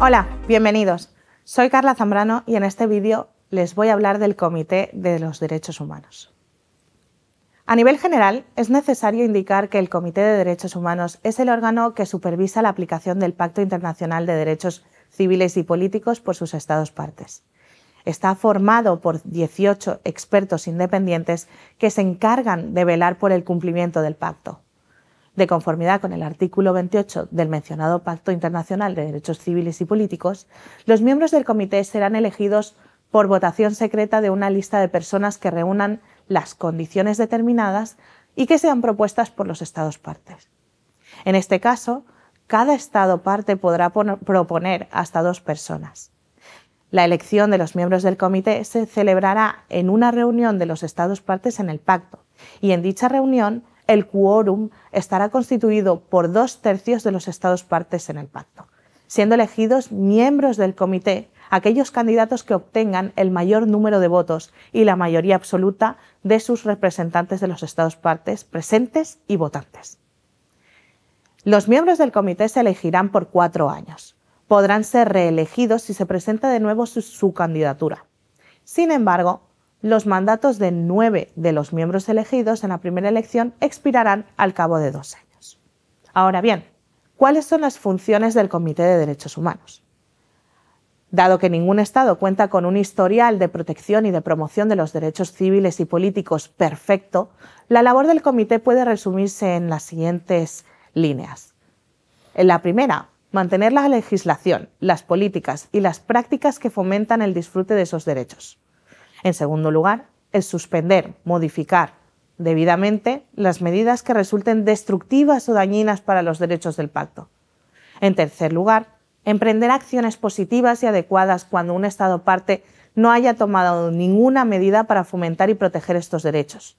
Hola, bienvenidos. Soy Carla Zambrano y en este vídeo les voy a hablar del Comité de los Derechos Humanos. A nivel general, es necesario indicar que el Comité de Derechos Humanos es el órgano que supervisa la aplicación del Pacto Internacional de Derechos Civiles y Políticos por sus Estados partes. Está formado por 18 expertos independientes que se encargan de velar por el cumplimiento del pacto de conformidad con el artículo 28 del mencionado Pacto Internacional de Derechos Civiles y Políticos, los miembros del comité serán elegidos por votación secreta de una lista de personas que reúnan las condiciones determinadas y que sean propuestas por los Estados partes. En este caso, cada Estado parte podrá proponer hasta dos personas. La elección de los miembros del comité se celebrará en una reunión de los Estados partes en el pacto y en dicha reunión el quórum estará constituido por dos tercios de los Estados partes en el pacto, siendo elegidos miembros del comité aquellos candidatos que obtengan el mayor número de votos y la mayoría absoluta de sus representantes de los Estados partes presentes y votantes. Los miembros del comité se elegirán por cuatro años. Podrán ser reelegidos si se presenta de nuevo su, candidatura. Sin embargo, los mandatos de nueve de los miembros elegidos en la primera elección expirarán al cabo de dos años. Ahora bien, ¿cuáles son las funciones del Comité de Derechos Humanos? Dado que ningún Estado cuenta con un historial de protección y de promoción de los derechos civiles y políticos perfecto, la labor del comité puede resumirse en las siguientes líneas. En la primera, mantener la legislación, las políticas y las prácticas que fomentan el disfrute de esos derechos. En segundo lugar, el suspender, modificar debidamente las medidas que resulten destructivas o dañinas para los derechos del pacto. En tercer lugar, emprender acciones positivas y adecuadas cuando un Estado parte no haya tomado ninguna medida para fomentar y proteger estos derechos.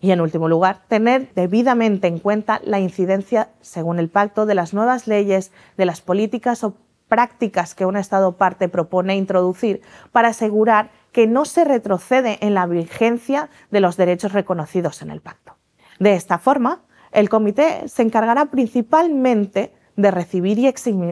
Y en último lugar, tener debidamente en cuenta la incidencia, según el pacto, de las nuevas leyes, de las políticas o prácticas que un Estado parte propone introducir para asegurar que no se retrocede en la vigencia de los derechos reconocidos en el pacto. De esta forma, el comité se encargará principalmente de recibir y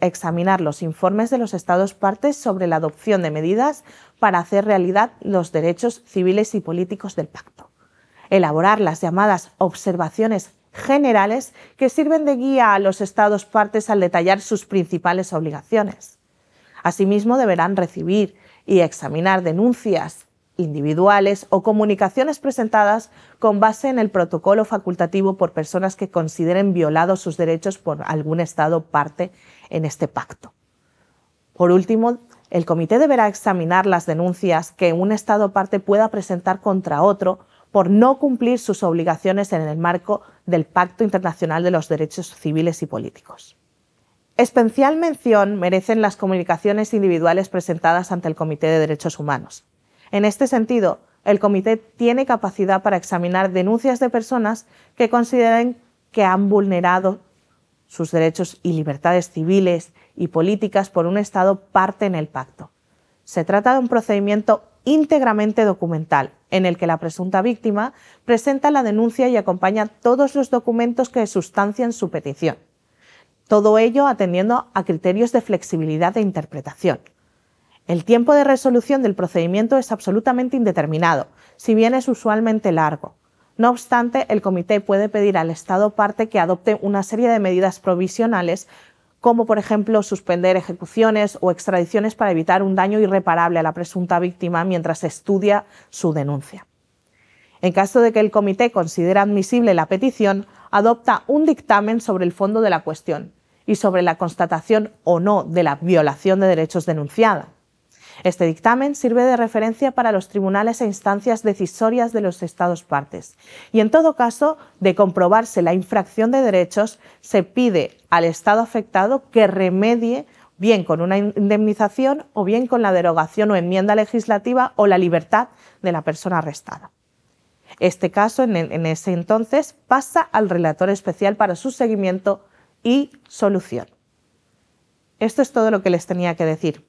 examinar los informes de los Estados partes sobre la adopción de medidas para hacer realidad los derechos civiles y políticos del pacto, elaborar las llamadas observaciones generales que sirven de guía a los Estados partes al detallar sus principales obligaciones. Asimismo, deberán recibir y examinar denuncias individuales o comunicaciones presentadas con base en el protocolo facultativo por personas que consideren violados sus derechos por algún Estado parte en este pacto. Por último, el comité deberá examinar las denuncias que un Estado parte pueda presentar contra otro por no cumplir sus obligaciones en el marco del Pacto Internacional de los Derechos Civiles y Políticos. Especial mención merecen las comunicaciones individuales presentadas ante el Comité de Derechos Humanos. En este sentido, el Comité tiene capacidad para examinar denuncias de personas que consideren que han vulnerado sus derechos y libertades civiles y políticas por un Estado parte en el pacto. Se trata de un procedimiento íntegramente documental, en el que la presunta víctima presenta la denuncia y acompaña todos los documentos que sustancian su petición. Todo ello atendiendo a criterios de flexibilidad de interpretación. El tiempo de resolución del procedimiento es absolutamente indeterminado, si bien es usualmente largo. No obstante, el comité puede pedir al Estado parte que adopte una serie de medidas provisionales como por ejemplo suspender ejecuciones o extradiciones para evitar un daño irreparable a la presunta víctima mientras estudia su denuncia. En caso de que el comité considere admisible la petición, adopta un dictamen sobre el fondo de la cuestión y sobre la constatación o no de la violación de derechos denunciada. Este dictamen sirve de referencia para los tribunales e instancias decisorias de los Estados partes y, en todo caso, de comprobarse la infracción de derechos, se pide al Estado afectado que remedie bien con una indemnización o bien con la derogación o enmienda legislativa o la libertad de la persona arrestada. Este caso, en, ese entonces, pasa al relator especial para su seguimiento y solución. Esto es todo lo que les tenía que decir.